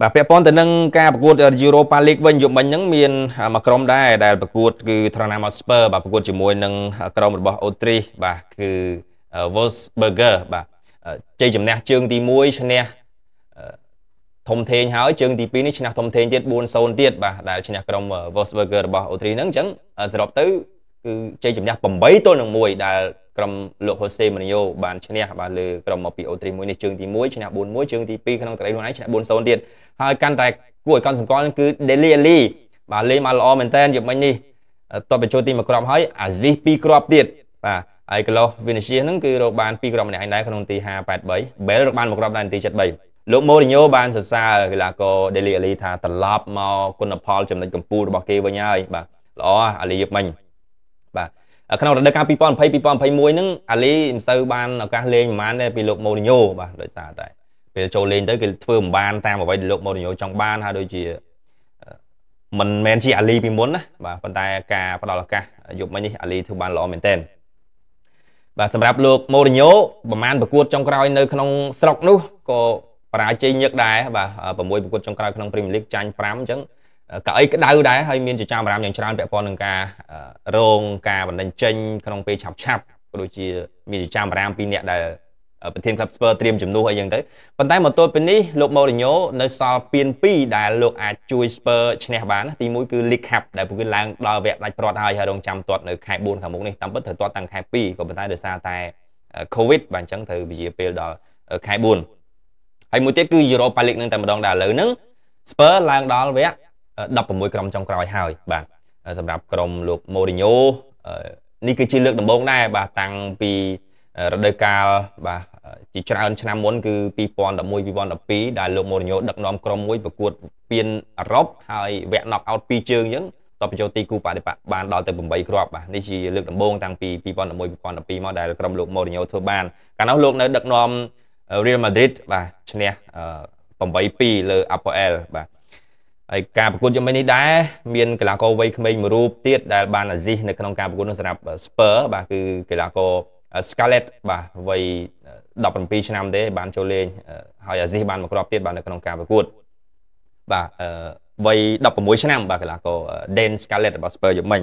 បាទពាក់ព័ន្ធទៅនឹងការប្រកួត Europa League វិញយប់មិញហ្នឹង មានមួយក្រុមដែរដែលប្រកួតគឺ Tottenham Hotspur បាទប្រកួតជាមួយនឹងក្រុមរបស់អូទ្រីសបាទគឺ Wolfsburger បាទជ័យជំនះជើងទី1ឈ្នះធំធេងហើយជើងទី2នេះឈ្នះធំធេងទៀត4-0ទៀតបាទដែលឈ្នះក្រុម Wolfsburger របស់អូទ្រីសហ្នឹងអញ្ចឹងសរុបទៅគឺជ័យជំនះ8ទល់នឹង1ដែលក្រុមលោកហូសេម៉ានីយ៉ូបានឈ្នះបាទលើក្រុមមកពីអូត្រីមួយនេះជើងទី1ឈ្នះ4-1ជើងទី2ក្នុងកីឡាខ្លួនឯងឈ្នះ4-0ទៀតហើយកាន់តែគួរឲ្យកត់សម្គាល់គឺ Deli Ali បាទលេងមកល្អមែនតើយប់មិញនេះតបបញ្ចូលទីមួយគ្រាប់ហើយអាស៊ីស2គ្រាប់ទៀតបាទហើយកន្លោះវិនិជាហ្នឹងគឺរកបាន2គ្រាប់ម្នាក់ឯងដែរក្នុងទី583 Bell រកបានមួយគ្រាប់ដែរនាទី73លោក Mourinho បានសរសើរកីឡាករ Deli Ali ថាត្រឡប់មកគុណផលចំណុចកំពូលរបស់គេវិញហើយបាទល្អអាលីយប់មិញបាទក្នុងរដូវកាល2020 2021ហ្នឹងអាលីមិនសូវបានឱកាសលេងប្រហែលទេពីលោកម៉ូនីញ៉ូបាទដោយសារតែពេលចូលលេងទៅគេធ្វើមិនបាន តាមអ្វីដែលលោកម៉ូនីញ៉ូចង់បានហើយដូចជាមិនមែនជាអាលីពីមុនណាបាទប៉ុន្តែការផ្ដល់ឱកាសយប់មិញនេះអាលីធ្វើបានល្អមែនទែនបាទសម្រាប់លោកម៉ូរីញ៉ូប្រហែលប្រកួតចុងក្រោយ នៅ ក្នុងស្រុកនោះក៏បរាជ័យញឹកដែរបាទ6ប្រកួតចុងក្រោយក្នុងព្រីមៀរលីកចាញ់5អញ្ចឹងកៅអីក្តៅដែរហើយមានជាចាំអារម្មណ៍យ៉ាងច្រើនពាក់ព័ន្ធនឹងការរងការបណ្ដឹងចេញក្នុងពេលឆាប់ឆាប់ក៏ដូចជាមានជាចាំអារម្មណ៍ពីអ្នកដែលប្រធានក្លឹបស្ពឺត្រៀមជំនួសអីយ៉ាងទៅប៉ុន្តែមកទល់ពេលនេះលោកម៉ូរីញ៉ូនៅសល់ពាន2ដែលលោកអាចជួយស្ពឺឈ្នះបានទី1គឺ League Cup ដែលពួកគេឡើងដល់វគ្គដាច់ព្រាត់ហើយហើយរងចាំទាត់នៅខែ4ខាងមុខនេះតាមពិតត្រូវទាត់តាំងខែ2ក៏ប៉ុន្តែដោយសារតែ COVID បាទអញ្ចឹងត្រូវវិជាពេលដល់ខែ4ហើយមួយទៀតគឺ Europa League នឹងតែម្ដងដែរឥឡូវហ្នឹងស្ពឺឡើងដល់វគ្គ16ក្រុមចុងក្រោយហើយបាទសម្រាប់ក្រុមលោកម៉ូរីញ៉ូនេះគឺជាលើកដំបូងដែរបាទតាំងពីរដូវកាលបាទជាច្រើនឆ្នាំមុនគឺ2011 2012ដែលលោកម៉ូរីញ៉ូដឹកនាំក្រុមមួយប្រកួតពានអឺរ៉ុបហើយវគ្គ knock out ពីរជើងអញ្ចឹងតបបញ្ចូលទីគូបដិបត្តិបានដល់ទៅ8គ្រាប់បាទនេះជាលើកដំបូងតាំងពី2011 2012មកដែលក្រុមលោកម៉ូរីញ៉ូធ្វើបានកាលនោះលោកនៅដឹកនាំ Real Madrid បាទឈ្នះ8-2លើ Apoel បាទហើយការប្រកួតយំនេះដែរមានកីឡាករវ័យក្មេងមួយរូបទៀតដែល បានអាស៊ីសនៅក្នុង ការប្រកួតនោះសម្រាប់ Spur បាទគឺកីឡាករ Scarlett បាទវ័យ17ឆ្នាំទេ បានចូលលេងហើយអាស៊ីសបានមកគ្រាប់ទៀតបាទនៅក្នុងការប្រកួតបាទវ័យ16ឆ្នាំបាទកីឡាករ Dan Scarlett របស់ Spur យប់មិញ